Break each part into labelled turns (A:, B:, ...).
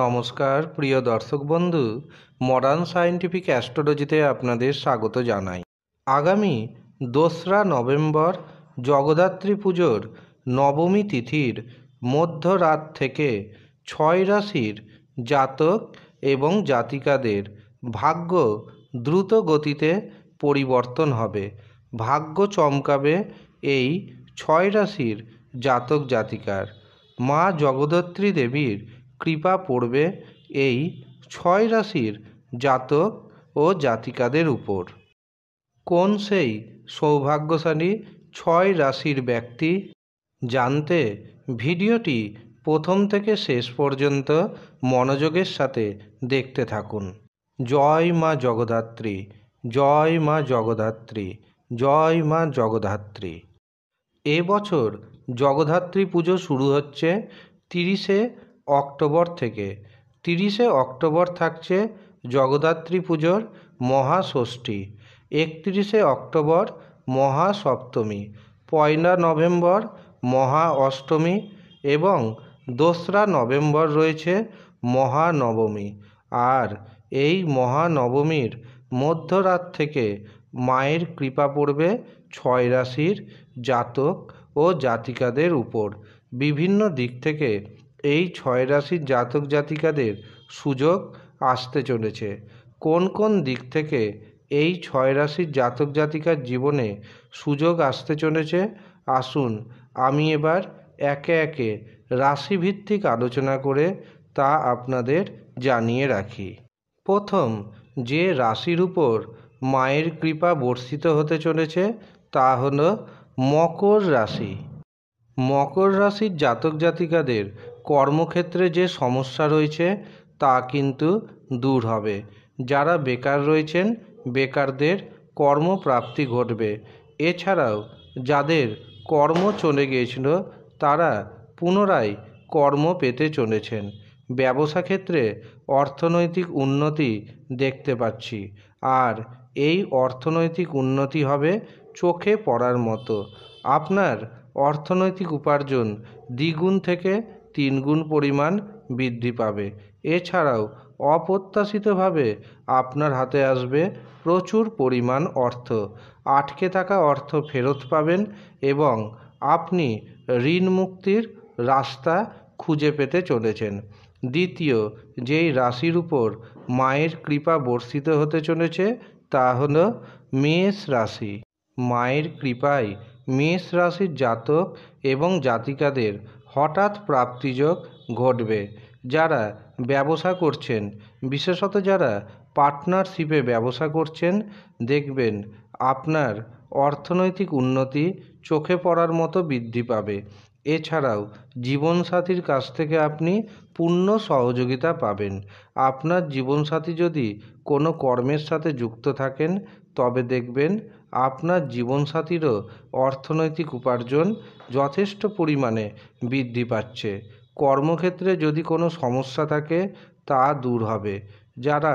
A: নমস্কার প্রিয় দর্শক বন্ধু মডার্ন সায়েন্টিফিক অ্যাস্ট্রোলজিতে আপনাদের স্বাগত জানাই আগামী দোসরা নভেম্বর জগদ্ধাত্রী পুজোর নবমী তিথির মধ্যরাত থেকে ছয় রাশির জাতক এবং জাতিকাদের ভাগ্য দ্রুত গতিতে পরিবর্তন হবে ভাগ্য চমকাবে এই ছয় রাশির জাতক জাতিকার মা জগদ্ধাত্রী দেবীর কৃপা পড়বে এই ছয় রাশির জাতক ও জাতিকাদের উপর কোন সেই সৌভাগ্যশালী ছয় রাশির ব্যক্তি জানতে ভিডিওটি প্রথম থেকে শেষ পর্যন্ত মনোযোগের সাথে দেখতে থাকুন জয় মা জগদ্ধাত্রী জয় মা জগদ্ধাত্রী জয় মা জগদ্ধাত্রী এ বছর জগদ্ধাত্রী পুজো শুরু হচ্ছে তিরিশে অক্টোবর থেকে তিরিশে অক্টোবর থাকছে জগদ্ধাত্রী পুজোর মহাষষ্ঠী একত্রিশে অক্টোবর মহাসপ্তমী পয়লা নভেম্বর মহা অষ্টমী এবং দোসরা নভেম্বর রয়েছে মহানবমী আর এই মহানবমীর মধ্যরাত থেকে মায়ের কৃপা পড়বে ছয় রাশির জাতক ও জাতিকাদের উপর বিভিন্ন দিক থেকে এই ছয় রাশির জাতক জাতিকাদের সুযোগ আসতে চলেছে কোন কোন দিক থেকে এই ছয় রাশির জাতক জাতিকার জীবনে সুযোগ আসতে চলেছে আসুন আমি এবার একে একে রাশিভিত্তিক আলোচনা করে তা আপনাদের জানিয়ে রাখি প্রথম যে রাশির উপর মায়ের কৃপা বর্ষিত হতে চলেছে তা হল মকর রাশি মকর রাশির জাতক জাতিকাদের কর্মক্ষেত্রে যে সমস্যা রয়েছে তা কিন্তু দূর হবে যারা বেকার রয়েছেন বেকারদের কর্মপ্রাপ্তি ঘটবে এছাড়াও যাদের কর্ম চলে গিয়েছিল তারা পুনরায় কর্ম পেতে চলেছেন ব্যবসা ক্ষেত্রে অর্থনৈতিক উন্নতি দেখতে পাচ্ছি আর এই অর্থনৈতিক উন্নতি হবে চোখে পড়ার মতো আপনার অর্থনৈতিক উপার্জন দ্বিগুণ থেকে তিনগুণ পরিমাণ বৃদ্ধি পাবে এছাড়াও অপ্রত্যাশিতভাবে আপনার হাতে আসবে প্রচুর পরিমাণ অর্থ আটকে থাকা অর্থ ফেরত পাবেন এবং আপনি ঋণ মুক্তির রাস্তা খুঁজে পেতে চলেছেন দ্বিতীয় যেই রাশির উপর মায়ের কৃপা বর্ষিত হতে চলেছে তা হল মেষ রাশি মায়ের কৃপায় মেষ রাশির জাতক এবং জাতিকাদের হঠাৎ প্রাপ্তিযোগ ঘটবে যারা ব্যবসা করছেন বিশেষত যারা পার্টনারশিপে ব্যবসা করছেন দেখবেন আপনার অর্থনৈতিক উন্নতি চোখে পড়ার মতো বৃদ্ধি পাবে এছাড়াও জীবনসাথীর কাছ থেকে আপনি পূর্ণ সহযোগিতা পাবেন আপনার জীবনসাথী যদি কোনো কর্মের সাথে যুক্ত থাকেন তবে দেখবেন আপনার জীবনসাথীরও অর্থনৈতিক উপার্জন যথেষ্ট পরিমাণে বৃদ্ধি পাচ্ছে কর্মক্ষেত্রে যদি কোনো সমস্যা থাকে তা দূর হবে যারা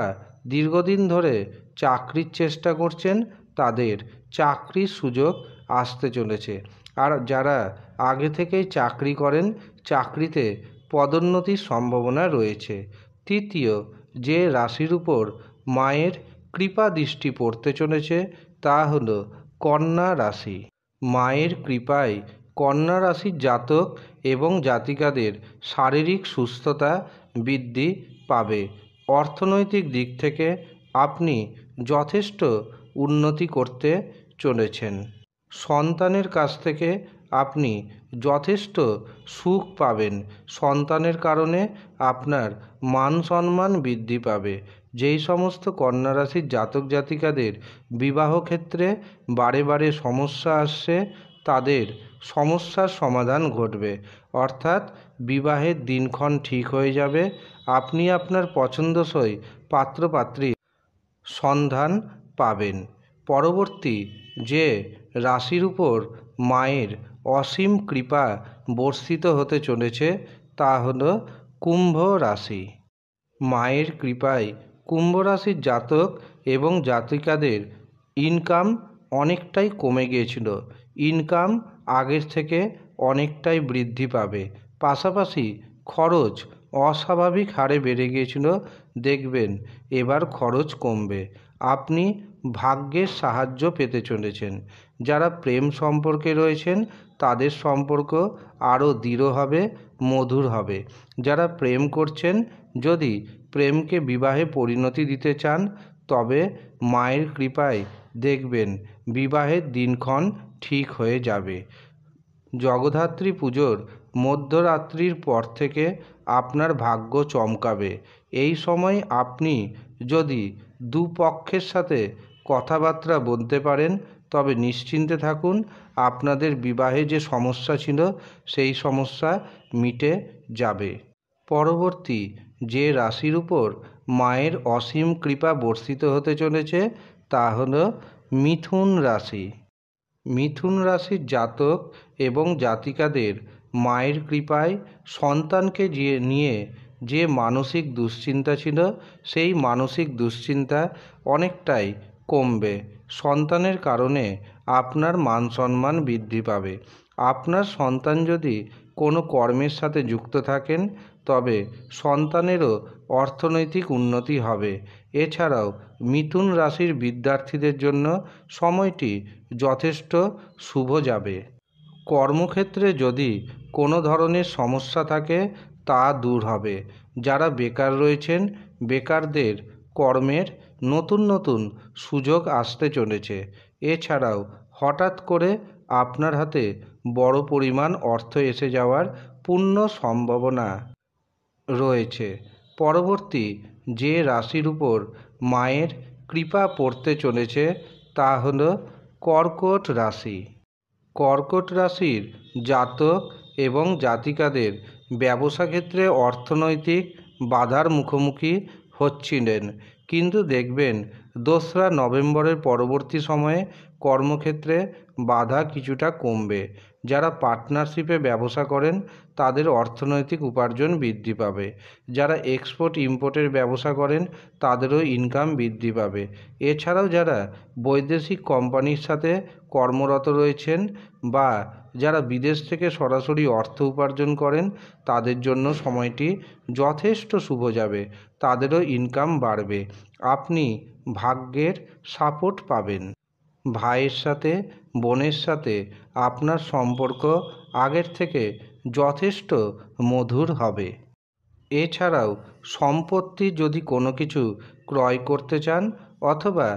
A: দীর্ঘদিন ধরে চাকরির চেষ্টা করছেন তাদের চাকরির সুযোগ আসতে চলেছে আর যারা আগে থেকেই চাকরি করেন চাকরিতে পদোন্নতির সম্ভাবনা রয়েছে তৃতীয় যে রাশির উপর মায়ের কৃপা দৃষ্টি পড়তে চলেছে তা হল কন্যা রাশি মায়ের কৃপায় কন্যা রাশির জাতক এবং জাতিকাদের শারীরিক সুস্থতা বৃদ্ধি পাবে অর্থনৈতিক দিক থেকে আপনি যথেষ্ট উন্নতি করতে চলেছেন সন্তানের কাছ থেকে আপনি যথেষ্ট সুখ পাবেন সন্তানের কারণে আপনার মান সম্মান বৃদ্ধি পাবে যেই সমস্ত কন্যা রাশির জাতক জাতিকাদের বিবাহ ক্ষেত্রে বারে বারে সমস্যা আসছে তাদের সমস্যার সমাধান ঘটবে অর্থাৎ বিবাহের দিনক্ষণ ঠিক হয়ে যাবে আপনি আপনার পছন্দসই পাত্রপাত্রীর সন্ধান পাবেন পরবর্তী যে রাশির উপর মায়ের অসীম কৃপা বর্ষিত হতে চলেছে তা হল কুম্ভ রাশি মায়ের কৃপায় কুম্ভ রাশির জাতক এবং জাতিকাদের ইনকাম অনেকটাই কমে গিয়েছিল ইনকাম আগের থেকে অনেকটাই বৃদ্ধি পাবে পাশাপাশি খরচ অস্বাভাবিক হারে বেড়ে গিয়েছিল দেখবেন এবার খরচ কমবে আপনি ভাগ্যের সাহায্য পেতে চলেছেন যারা প্রেম সম্পর্কে রয়েছেন তাদের সম্পর্ক আরও দৃঢ় হবে মধুর হবে যারা প্রেম করছেন যদি প্রেমকে বিবাহে পরিণতি দিতে চান তবে মায়ের কৃপায় দেখবেন বিবাহের দিনক্ষণ ঠিক হয়ে যাবে জগধাত্রী পুজোর মধ্যরাত্রির পর থেকে আপনার ভাগ্য চমকাবে এই সময় আপনি যদি দুপক্ষের সাথে কথাবার্তা বলতে পারেন তবে নিশ্চিন্তে থাকুন আপনাদের বিবাহে যে সমস্যা ছিল সেই সমস্যা মিটে যাবে পরবর্তী যে রাশির উপর মায়ের অসীম কৃপা বর্ষিত হতে চলেছে তা হল মিথুন রাশি মিথুন রাশির জাতক এবং জাতিকাদের মায়ের কৃপায় সন্তানকে নিয়ে যে মানসিক দুশ্চিন্তা ছিল সেই মানসিক দুশ্চিন্তা অনেকটাই কমবে সন্তানের কারণে আপনার মান সম্মান বৃদ্ধি পাবে আপনার সন্তান যদি কোনো কর্মের সাথে যুক্ত থাকেন তবে সন্তানেরও অর্থনৈতিক উন্নতি হবে এছাড়াও মিথুন রাশির বিদ্যার্থীদের জন্য সময়টি যথেষ্ট শুভ যাবে কর্মক্ষেত্রে যদি কোনো ধরনের সমস্যা থাকে তা দূর হবে যারা বেকার রয়েছেন বেকারদের কর্মের নতুন নতুন সুযোগ আসতে চলেছে এছাড়াও হঠাৎ করে আপনার হাতে বড় পরিমাণ অর্থ এসে যাওয়ার পূর্ণ সম্ভাবনা রয়েছে পরবর্তী যে রাশির উপর মায়ের কৃপা পড়তে চলেছে তা হল কর্কট রাশি কর্কট রাশির জাতক এবং জাতিকাদের ব্যবসা ক্ষেত্রে অর্থনৈতিক বাধার মুখোমুখি হচ্ছিলেন কিন্তু দেখবেন দোসরা নভেম্বরের পরবর্তী সময়ে কর্মক্ষেত্রে বাধা কিছুটা কমবে যারা পার্টনারশিপে ব্যবসা করেন তাদের অর্থনৈতিক উপার্জন বৃদ্ধি পাবে যারা এক্সপোর্ট ইম্পোর্টের ব্যবসা করেন তাদেরও ইনকাম বৃদ্ধি পাবে এছাড়াও যারা বৈদেশিক কোম্পানির সাথে কর্মরত রয়েছেন বা যারা বিদেশ থেকে সরাসরি অর্থ উপার্জন করেন তাদের জন্য সময়টি যথেষ্ট শুভ যাবে তাদেরও ইনকাম বাড়বে আপনি ভাগ্যের সাপোর্ট পাবেন ভাইয়ের সাথে বোনের সাথে আপনার সম্পর্ক আগের থেকে যথেষ্ট মধুর হবে এছাড়াও সম্পত্তি যদি কোনো কিছু ক্রয় করতে চান অথবা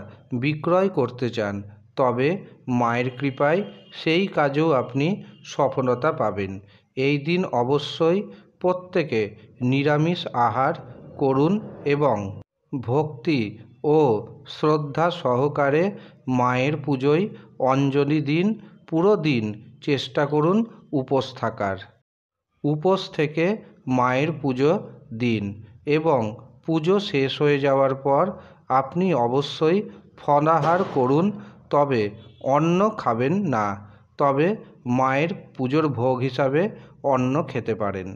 A: বিক্রয় করতে চান তবে মায়ের কৃপায় সেই কাজেও আপনি সফলতা পাবেন এই দিন অবশ্যই প্রত্যেকে নিরামিষ আহার করুন এবং ভক্তি ও শ্রদ্ধা সহকারে মায়ের পুজোয় অঞ্জলি দিন পুরো দিন চেষ্টা করুন উপোস থাকার উপোস থেকে মায়ের পুজো দিন এবং পুজো শেষ হয়ে যাওয়ার পর আপনি অবশ্যই ফলাহার করুন তবে অন্ন খাবেন না তবে মায়ের পুজোর ভোগ হিসাবে অন্ন খেতে পারেন